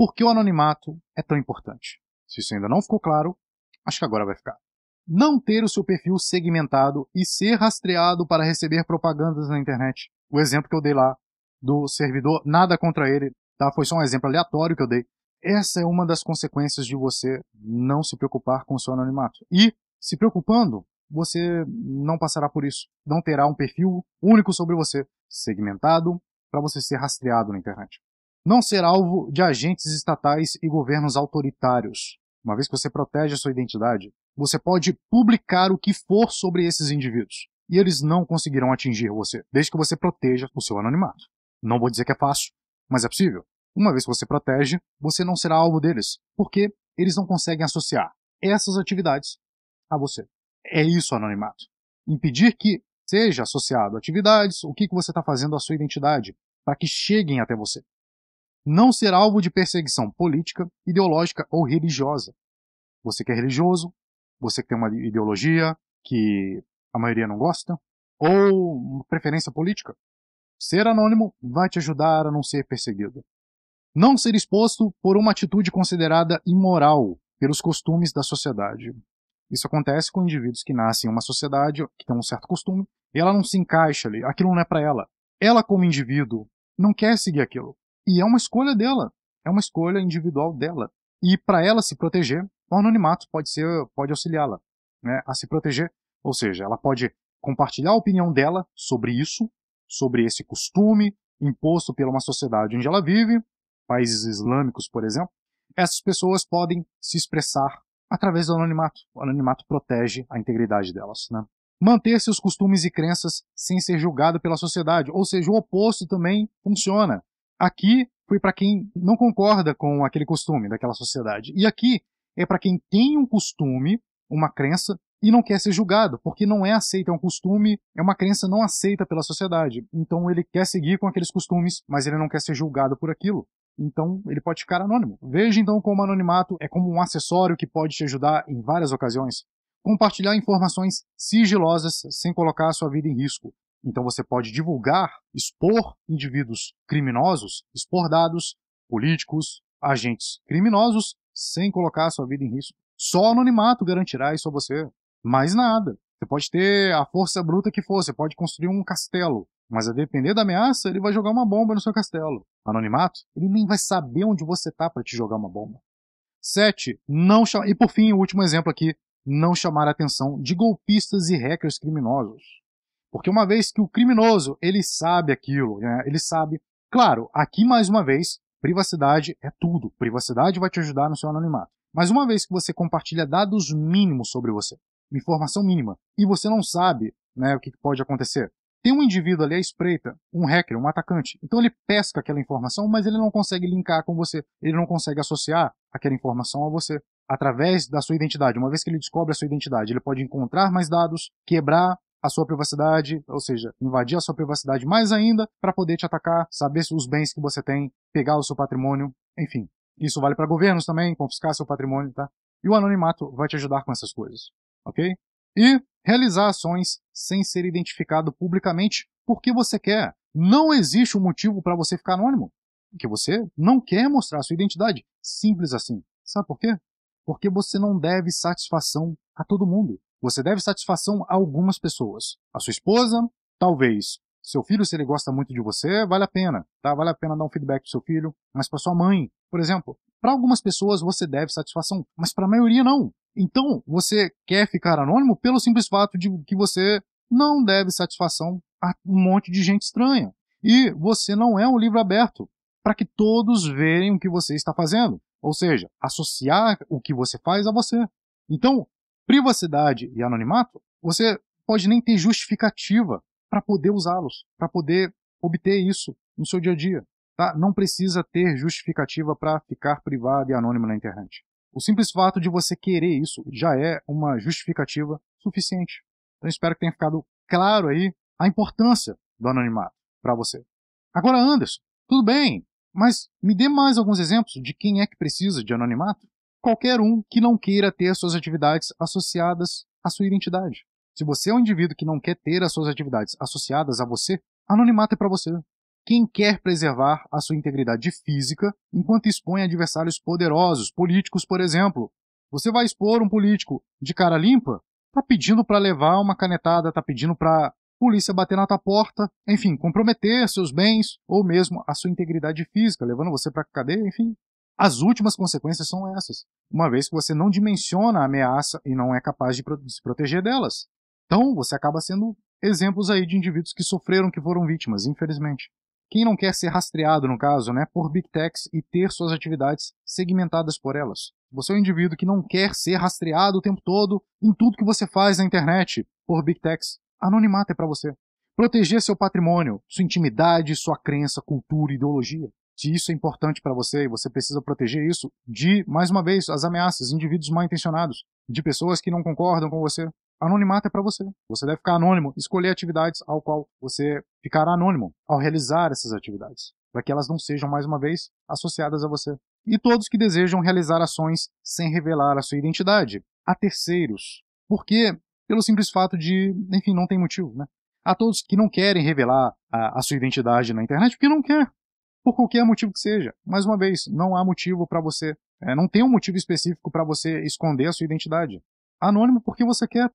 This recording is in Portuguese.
Por que o anonimato é tão importante? Se isso ainda não ficou claro, acho que agora vai ficar. Não ter o seu perfil segmentado e ser rastreado para receber propagandas na internet. O exemplo que eu dei lá do servidor, nada contra ele, tá? Foi só um exemplo aleatório que eu dei. Essa é uma das consequências de você não se preocupar com o seu anonimato. E, se preocupando, você não passará por isso. Não terá um perfil único sobre você, segmentado, para você ser rastreado na internet não ser alvo de agentes estatais e governos autoritários. Uma vez que você protege a sua identidade, você pode publicar o que for sobre esses indivíduos. E eles não conseguirão atingir você, desde que você proteja o seu anonimato. Não vou dizer que é fácil, mas é possível. Uma vez que você protege, você não será alvo deles, porque eles não conseguem associar essas atividades a você. É isso anonimato. Impedir que seja associado atividades, o que, que você está fazendo à sua identidade, para que cheguem até você não ser alvo de perseguição política, ideológica ou religiosa. Você que é religioso, você que tem uma ideologia que a maioria não gosta, ou uma preferência política. Ser anônimo vai te ajudar a não ser perseguido. Não ser exposto por uma atitude considerada imoral pelos costumes da sociedade. Isso acontece com indivíduos que nascem em uma sociedade que tem um certo costume e ela não se encaixa ali, aquilo não é para ela. Ela, como indivíduo, não quer seguir aquilo. E é uma escolha dela, é uma escolha individual dela. E para ela se proteger, o anonimato pode ser, pode auxiliá-la né, a se proteger. Ou seja, ela pode compartilhar a opinião dela sobre isso, sobre esse costume imposto pela uma sociedade onde ela vive, países islâmicos, por exemplo. Essas pessoas podem se expressar através do anonimato. O anonimato protege a integridade delas. Né? Manter seus costumes e crenças sem ser julgado pela sociedade, ou seja, o oposto também funciona. Aqui foi para quem não concorda com aquele costume daquela sociedade. E aqui é para quem tem um costume, uma crença, e não quer ser julgado, porque não é aceito, é um costume, é uma crença não aceita pela sociedade. Então ele quer seguir com aqueles costumes, mas ele não quer ser julgado por aquilo. Então ele pode ficar anônimo. Veja então como o anonimato é como um acessório que pode te ajudar em várias ocasiões. Compartilhar informações sigilosas sem colocar a sua vida em risco. Então você pode divulgar, expor indivíduos criminosos, expor dados, políticos, agentes criminosos, sem colocar a sua vida em risco. Só o anonimato garantirá isso a você. Mais nada. Você pode ter a força bruta que for, você pode construir um castelo, mas a depender da ameaça, ele vai jogar uma bomba no seu castelo. Anonimato, ele nem vai saber onde você tá para te jogar uma bomba. 7. Não E por fim, o último exemplo aqui, não chamar a atenção de golpistas e hackers criminosos. Porque uma vez que o criminoso, ele sabe aquilo, né? ele sabe. Claro, aqui mais uma vez, privacidade é tudo. Privacidade vai te ajudar no seu anonimato. Mas uma vez que você compartilha dados mínimos sobre você, informação mínima, e você não sabe né, o que pode acontecer, tem um indivíduo ali à espreita, um hacker, um atacante. Então ele pesca aquela informação, mas ele não consegue linkar com você. Ele não consegue associar aquela informação a você através da sua identidade. Uma vez que ele descobre a sua identidade, ele pode encontrar mais dados, quebrar a sua privacidade, ou seja, invadir a sua privacidade mais ainda para poder te atacar, saber os bens que você tem, pegar o seu patrimônio, enfim. Isso vale para governos também, confiscar seu patrimônio, tá? E o anonimato vai te ajudar com essas coisas, ok? E realizar ações sem ser identificado publicamente porque você quer. Não existe um motivo para você ficar anônimo, porque você não quer mostrar sua identidade. Simples assim. Sabe por quê? Porque você não deve satisfação a todo mundo. Você deve satisfação a algumas pessoas. A sua esposa, talvez. Seu filho, se ele gosta muito de você, vale a pena, tá? Vale a pena dar um feedback pro seu filho, mas para sua mãe, por exemplo. Para algumas pessoas você deve satisfação, mas para a maioria não. Então, você quer ficar anônimo pelo simples fato de que você não deve satisfação a um monte de gente estranha. E você não é um livro aberto para que todos vejam o que você está fazendo. Ou seja, associar o que você faz a você. Então, privacidade e anonimato, você pode nem ter justificativa para poder usá-los, para poder obter isso no seu dia a dia. Tá? Não precisa ter justificativa para ficar privado e anônimo na internet. O simples fato de você querer isso já é uma justificativa suficiente. Então espero que tenha ficado claro aí a importância do anonimato para você. Agora, Anderson, tudo bem, mas me dê mais alguns exemplos de quem é que precisa de anonimato qualquer um que não queira ter suas atividades associadas à sua identidade. Se você é um indivíduo que não quer ter as suas atividades associadas a você, anonimato é para você. Quem quer preservar a sua integridade física enquanto expõe adversários poderosos, políticos, por exemplo. Você vai expor um político de cara limpa? Tá pedindo para levar uma canetada, tá pedindo para polícia bater na tua porta, enfim, comprometer seus bens ou mesmo a sua integridade física, levando você para cadeia, enfim, as últimas consequências são essas, uma vez que você não dimensiona a ameaça e não é capaz de se proteger delas. Então, você acaba sendo exemplos aí de indivíduos que sofreram, que foram vítimas, infelizmente. Quem não quer ser rastreado, no caso, né, por Big Techs e ter suas atividades segmentadas por elas? Você é um indivíduo que não quer ser rastreado o tempo todo em tudo que você faz na internet por Big Techs. Anonimato é para você. Proteger seu patrimônio, sua intimidade, sua crença, cultura, ideologia. Se isso é importante para você e você precisa proteger isso de, mais uma vez, as ameaças, indivíduos mal intencionados, de pessoas que não concordam com você. Anonimato é para você. Você deve ficar anônimo, escolher atividades ao qual você ficará anônimo ao realizar essas atividades, para que elas não sejam, mais uma vez, associadas a você. E todos que desejam realizar ações sem revelar a sua identidade a terceiros. Porque, pelo simples fato de, enfim, não tem motivo, né? A todos que não querem revelar a, a sua identidade na internet porque não quer por qualquer motivo que seja. Mais uma vez, não há motivo para você, é, não tem um motivo específico para você esconder a sua identidade. Anônimo porque você quer